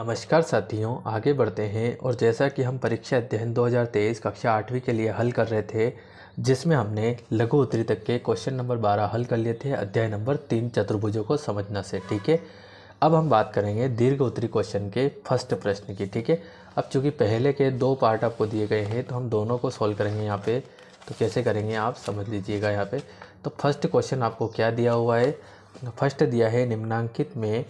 नमस्कार साथियों आगे बढ़ते हैं और जैसा कि हम परीक्षा अध्ययन 2023 कक्षा आठवीं के लिए हल कर रहे थे जिसमें हमने लघु उत्तरी तक के क्वेश्चन नंबर 12 हल कर लिए थे अध्याय नंबर तीन चतुर्भुजों को समझना से ठीक है अब हम बात करेंगे दीर्घ उत्तरी क्वेश्चन के फर्स्ट प्रश्न की ठीक है अब चूँकि पहले के दो पार्ट आपको दिए गए हैं तो हम दोनों को सॉल्व करेंगे यहाँ पर तो कैसे करेंगे आप समझ लीजिएगा यहाँ पर तो फर्स्ट क्वेश्चन आपको क्या दिया हुआ है फर्स्ट दिया है निम्नांकित में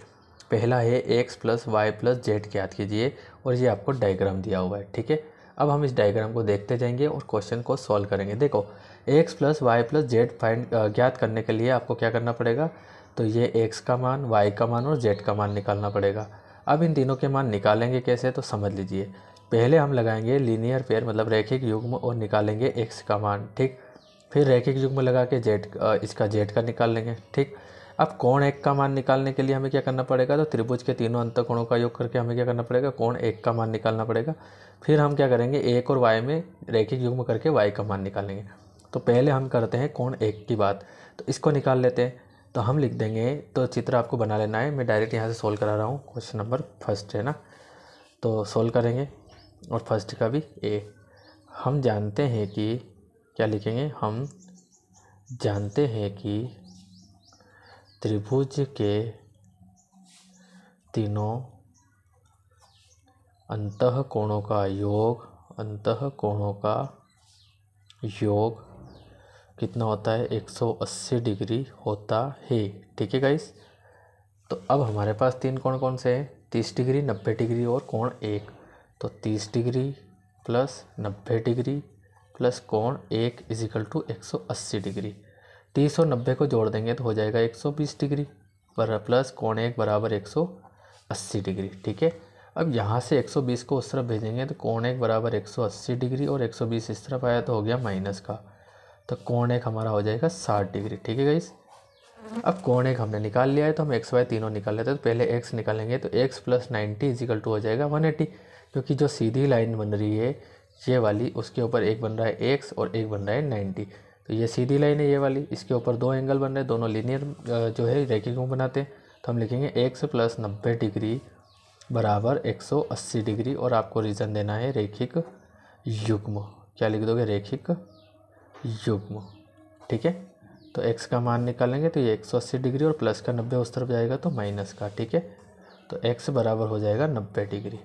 पहला है X plus Y plus Z याद कीजिए और ये आपको डायग्राम दिया हुआ है ठीक है अब हम इस डायग्राम को देखते जाएंगे और क्वेश्चन को सॉल्व करेंगे देखो X plus Y plus Z find ज्ञात करने के लिए आपको क्या करना पड़ेगा तो ये एक्स का मान वाई का मान और जेड का मान निकालना पड़ेगा अब इन तीनों के मान निकालेंगे कैसे तो समझ लीजिए पहले हम लगाएंगे लीनियर पेयर मतलब रैखिक युग्म और निकालेंगे एक्स का मान ठीक फिर रैखिक युग्म लगा के जेड इसका जेड का निकाल लेंगे ठीक अब कोण एक का मान निकालने के लिए हमें क्या करना पड़ेगा तो त्रिभुज के तीनों अंत कोणों का योग करके हमें क्या करना पड़ेगा कोण एक का मान निकालना पड़ेगा फिर हम क्या करेंगे एक और वाई में रेखिक युग्म करके वाई का मान निकालेंगे तो पहले हम करते हैं कोण एक की बात तो इसको निकाल लेते हैं तो हम लिख देंगे तो चित्र आपको बना लेना है मैं डायरेक्ट यहाँ से सोल्व करा रहा हूँ क्वेश्चन नंबर फर्स्ट है ना तो सोल्व करेंगे और फर्स्ट का भी ए हम जानते हैं कि क्या लिखेंगे हम जानते हैं कि त्रिभुज के तीनों अंत कोणों का योग अंत कोणों का योग कितना होता है 180 डिग्री होता है ठीक है गाइस तो अब हमारे पास तीन कोण कौन से हैं 30 डिग्री 90 डिग्री और कोण एक तो 30 डिग्री प्लस 90 डिग्री प्लस कोण एक इजिकल टू 180 डिग्री तीस और नब्बे को जोड़ देंगे तो हो जाएगा एक सौ बीस डिग्री प्लस कौन एक बराबर एक सौ अस्सी डिग्री ठीक है अब यहाँ से एक सौ बीस को उस तरफ भेजेंगे तो कौन एक बराबर एक सौ अस्सी डिग्री और एक सौ बीस इस तरफ आया तो हो गया माइनस का तो कौन एक हमारा हो जाएगा साठ डिग्री ठीक है गाइस अब कौन एक हमने निकाल लिया है तो हम एक्स वाई तीनों निकाल लेते हैं तो पहले एक्स निकालेंगे तो X plus ninety equal to हो जाएगा वन एटी क्योंकि जो सीधी लाइन बन रही है ये वाली उसके ऊपर एक बन रहा है एक्स और एक बन रहा है नाइन्टी तो ये सीधी लाइन है ये वाली इसके ऊपर दो एंगल बन रहे हैं दोनों लीनियर जो है रेखिक क्यों बनाते हैं तो हम लिखेंगे एक्स प्लस नब्बे डिग्री बराबर एक सौ अस्सी डिग्री और आपको रीज़न देना है रेखिक युग्म क्या लिख दोगे रेखिक युग्म ठीक है तो एक्स का मान निकालेंगे तो ये अस्सी डिग्री और प्लस का नब्बे उस तरफ जाएगा तो माइनस का ठीक है तो एक्स बराबर हो जाएगा नब्बे डिग्री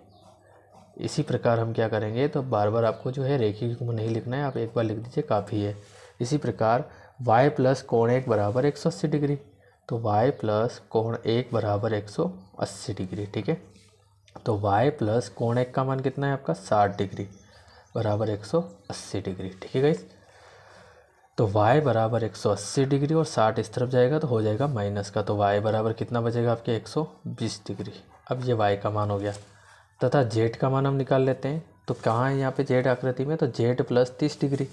इसी प्रकार हम क्या करेंगे तो बार बार आपको जो है रेखिक युग्म नहीं लिखना है आप एक बार लिख दीजिए काफ़ी है इसी प्रकार y प्लस कोण एक बराबर एक डिग्री तो y प्लस कोण एक बराबर एक डिग्री ठीक है तो y प्लस कोण एक का मान कितना है आपका 60 डिग्री बराबर 180 डिग्री ठीक है गाइस तो y बराबर 180 डिग्री और 60 इस तरफ जाएगा तो हो जाएगा माइनस का तो y बराबर कितना बचेगा आपके 120 डिग्री अब ये y का मान हो गया तथा z का मान हम निकाल लेते हैं तो कहाँ है यहाँ पे z आकृति में तो z प्लस तीस डिग्री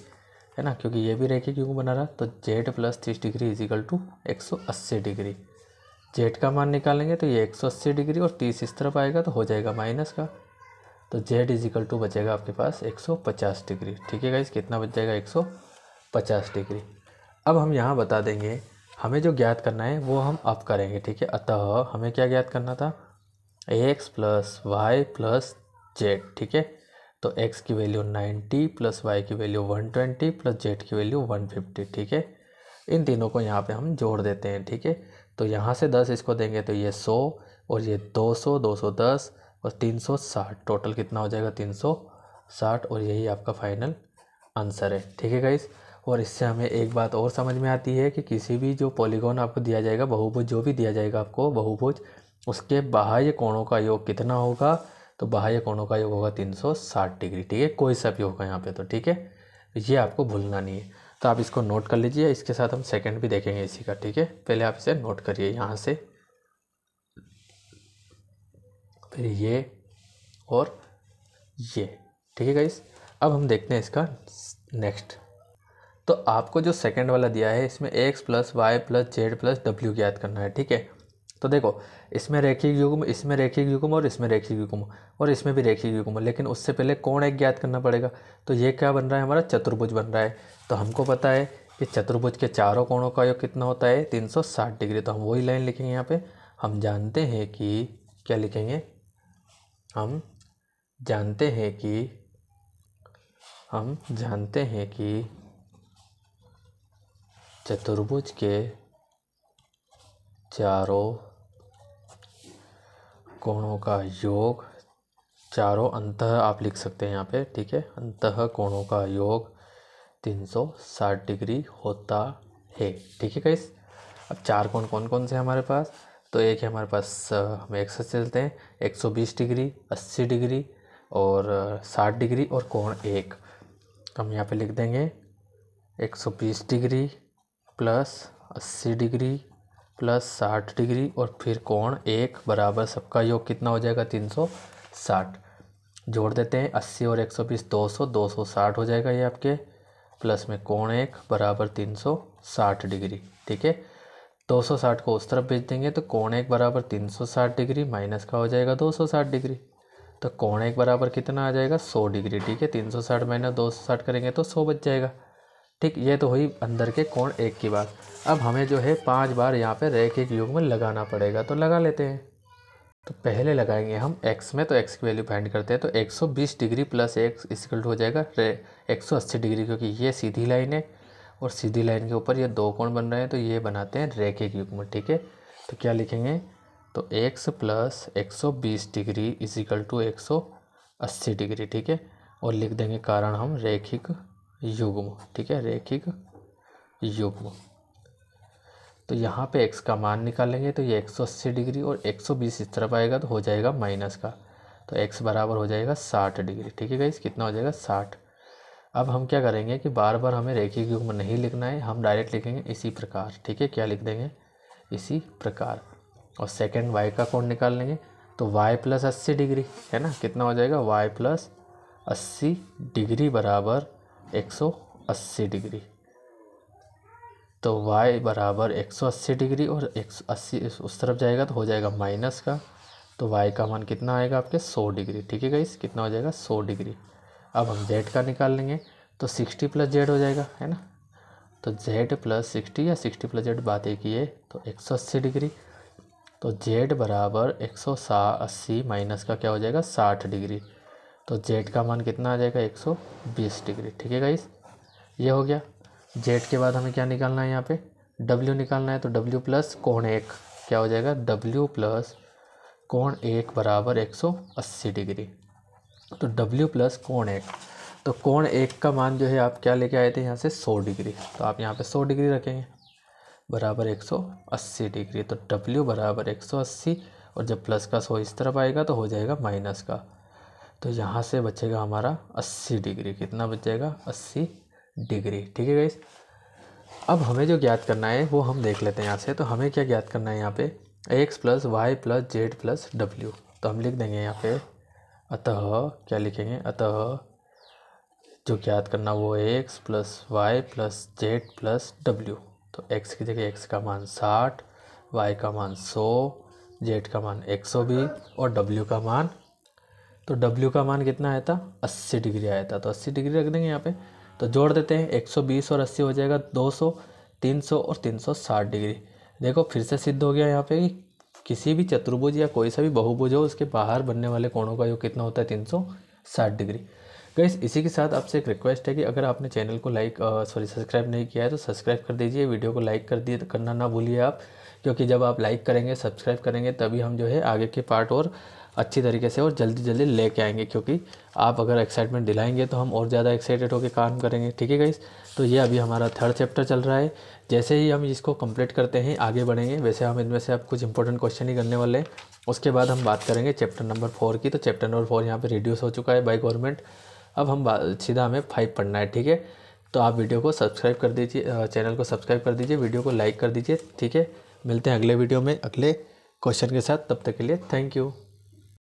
है ना क्योंकि ये भी रेखी क्यों बना रहा तो जेड प्लस तीस डिग्री इजिकल टू एक सौ अस्सी डिग्री जेड का मान निकालेंगे तो ये एक सौ अस्सी डिग्री और तीस इस तरफ आएगा तो हो जाएगा माइनस का तो जेड इजिकल टू बचेगा आपके पास एक सौ पचास डिग्री ठीक है इस कितना बच जाएगा एक सौ पचास डिग्री अब हम यहाँ बता देंगे हमें जो ज्ञात करना है वो हम अब करेंगे ठीक है अतः हमें क्या ज्ञात करना था X plus Y plus Z ठीक है तो x की वैल्यू 90 प्लस वाई की वैल्यू 120 प्लस जेड की वैल्यू 150 ठीक है इन तीनों को यहाँ पे हम जोड़ देते हैं ठीक है तो यहाँ से 10 इसको देंगे तो ये 100 और ये 200 210 और 360 टोटल कितना हो जाएगा 360 और यही आपका फाइनल आंसर है ठीक है गाइज़ और इससे हमें एक बात और समझ में आती है कि किसी भी जो पॉलीगोन आपको दिया जाएगा बहुभुज जो भी दिया जाएगा आपको बहुभुज उसके बाह्य कोणों का योग कितना होगा तो बाह्य कोणों का योग होगा 360 डिग्री ठीक है कोई सा भी होगा यहाँ पे तो ठीक है तो ये आपको भूलना नहीं है तो आप इसको नोट कर लीजिए इसके साथ हम सेकंड भी देखेंगे इसी का ठीक है पहले आप इसे नोट करिए यहाँ से फिर ये और ये ठीक है गाइस अब हम देखते हैं इसका नेक्स्ट तो आपको जो सेकंड वाला दिया है इसमें X plus Y plus Z plus W ज्ञात करना है ठीक है तो देखो इसमें रेखी युग्म इसमें रेखी युग्म और इसमें रेखी युग्म और इसमें भी रेखी युग्म लेकिन उससे पहले कोण एक ज्ञात करना पड़ेगा तो ये क्या बन रहा है हमारा चतुर्भुज बन रहा है तो हमको पता है कि चतुर्भुज के चारों कोणों का योग कितना होता है 360 डिग्री तो हम वही लाइन लिखेंगे यहाँ पे हम जानते हैं कि क्या लिखेंगे हम जानते हैं कि हम जानते हैं कि चतुर्भुज के चारों कोणों का योग चारों अंत आप लिख सकते हैं यहाँ पे ठीक है अंत कोणों का योग 360 डिग्री होता है ठीक है गाइस अब चार कोण कौन कौन से हमारे पास तो एक है हमारे पास हम एक से चलते हैं 120 डिग्री 80 डिग्री और 60 डिग्री और कोण एक हम यहाँ पे लिख देंगे 120 डिग्री प्लस 80 डिग्री प्लस साठ डिग्री और फिर कोण एक बराबर सबका योग कितना हो जाएगा तीन सौ साठ जोड़ देते हैं अस्सी और एक सौ बीस दो सौ दो सौ साठ हो जाएगा ये आपके प्लस में कोण एक बराबर तीन सौ साठ डिग्री ठीक है दो सौ साठ को उस तरफ भेज देंगे तो कोण एक बराबर तीन सौ साठ डिग्री माइनस का हो जाएगा दो सौ साठ डिग्री तो कोण एक बराबर कितना आ जाएगा सौ डिग्री ठीक है तीन सौ साठ माइनस दो सौ साठ करेंगे तो सौ बच जाएगा ठीक ये तो हुई अंदर के कोण एक की बात अब हमें जो है पांच बार यहाँ पे रैखिक युग में लगाना पड़ेगा तो लगा लेते हैं तो पहले लगाएंगे हम एक्स में तो एक्स की वैल्यू फाइंड करते हैं तो 120 डिग्री प्लस एक्स इक्वल हो जाएगा एक सौ अस्सी डिग्री क्योंकि ये सीधी लाइन है और सीधी लाइन के ऊपर ये दो कोण बन रहे हैं तो ये बनाते हैं युग में ठीक है तो क्या लिखेंगे तो x प्लस एक सौ बीस डिग्री इजिकल टू एक सौ अस्सी डिग्री ठीक है और लिख देंगे कारण हम रेखिक युग्म ठीक है रेखिक युग्म तो यहाँ पे x का मान निकालेंगे तो ये 180 डिग्री और 120 इस तरफ आएगा तो हो जाएगा माइनस का तो x बराबर हो जाएगा 60 डिग्री ठीक है गाइस कितना हो जाएगा 60 अब हम क्या करेंगे कि बार बार हमें रेखिक युग्म नहीं लिखना है हम डायरेक्ट लिखेंगे इसी प्रकार ठीक है क्या लिख देंगे इसी प्रकार और सेकेंड वाई का कोण निकाल लेंगे तो वाई प्लस अस्सी डिग्री है ना कितना हो जाएगा वाई प्लस अस्सी डिग्री बराबर 180 डिग्री तो y बराबर 180 डिग्री और 180 उस तरफ जाएगा तो हो जाएगा माइनस का तो y का मान कितना आएगा आपके 100 डिग्री ठीक है गाइस कितना हो जाएगा 100 डिग्री अब हम z का निकाल लेंगे तो 60 प्लस जेड हो जाएगा है ना तो z प्लस सिक्सटी या 60 प्लस जेड बात एक ही है तो 180 डिग्री तो z बराबर एक सौ माइनस का क्या हो जाएगा 60 डिग्री तो जेड का मान कितना आ जाएगा 120 डिग्री ठीक है गाइस ये हो गया जेड के बाद हमें क्या निकालना है यहाँ पे डब्ल्यू निकालना है तो डब्ल्यू प्लस कोण एक क्या हो जाएगा डब्ल्यू प्लस कोण एक बराबर 180 डिग्री तो डब्ल्यू प्लस कोण एक तो कोण एक का मान जो है आप क्या लेके आए थे यहाँ से सौ डिग्री तो आप यहाँ पर सौ डिग्री रखेंगे बराबर 180 डिग्री तो डब्ल्यू बराबर 180 और जब प्लस का सौ इस तरफ आएगा तो हो जाएगा माइनस का तो यहाँ से बचेगा हमारा अस्सी डिग्री कितना बचेगा अस्सी डिग्री ठीक है गाइस अब हमें जो ज्ञात करना है वो हम देख लेते हैं यहाँ से तो हमें क्या ज्ञात करना है यहाँ पे X plus Y plus Z plus W तो हम लिख देंगे यहाँ पे अतः क्या लिखेंगे अतः जो ज्ञात करना वो X plus Y plus Z plus W तो एक्स की जगह एक्स का मान साठ वाई का मान सौ जेड का मान एक सौ भी और डब्ल्यू का मान तो W का मान कितना आया था अस्सी डिग्री आया था तो अस्सी डिग्री रख देंगे यहाँ पे तो जोड़ देते हैं एक सौ बीस और अस्सी हो जाएगा दो सौ तीन सौ और तीन सौ साठ डिग्री देखो फिर से सिद्ध हो गया यहाँ पे कि किसी भी चतुर्भुज या कोई सा भी बहुभुज हो उसके बाहर बनने वाले कोणों का योग कितना होता है तीन सौ साठ डिग्री गैस इसी के साथ आपसे एक रिक्वेस्ट है कि अगर आपने चैनल को लाइक सॉरी सब्सक्राइब नहीं किया है तो सब्सक्राइब कर दीजिए वीडियो को लाइक कर दिए करना ना भूलिए आप क्योंकि जब आप लाइक करेंगे सब्सक्राइब करेंगे तभी हम जो है आगे के पार्ट और अच्छी तरीके से और जल्दी जल्दी लेके आएंगे क्योंकि आप अगर एक्साइटमेंट दिलाएंगे तो हम और ज़्यादा एक्साइटेड होकर काम करेंगे ठीक है गाइस तो ये अभी हमारा थर्ड चैप्टर चल रहा है जैसे ही हम इसको कंप्लीट करते हैं आगे बढ़ेंगे वैसे हम इनमें से अब कुछ इंपॉर्टेंट क्वेश्चन ही करने वाले हैं उसके बाद हम बात करेंगे चैप्टर नंबर फोर की तो चैप्टर नंबर फोर यहाँ पर रिड्यूस हो चुका है बाई गवर्नमेंट अब हम सीधा हमें फाइव पढ़ना है ठीक है तो आप वीडियो को सब्सक्राइब कर दीजिए चैनल को सब्सक्राइब कर दीजिए वीडियो को लाइक कर दीजिए ठीक है मिलते हैं अगले वीडियो में अगले क्वेश्चन के साथ तब तक के लिए थैंक यू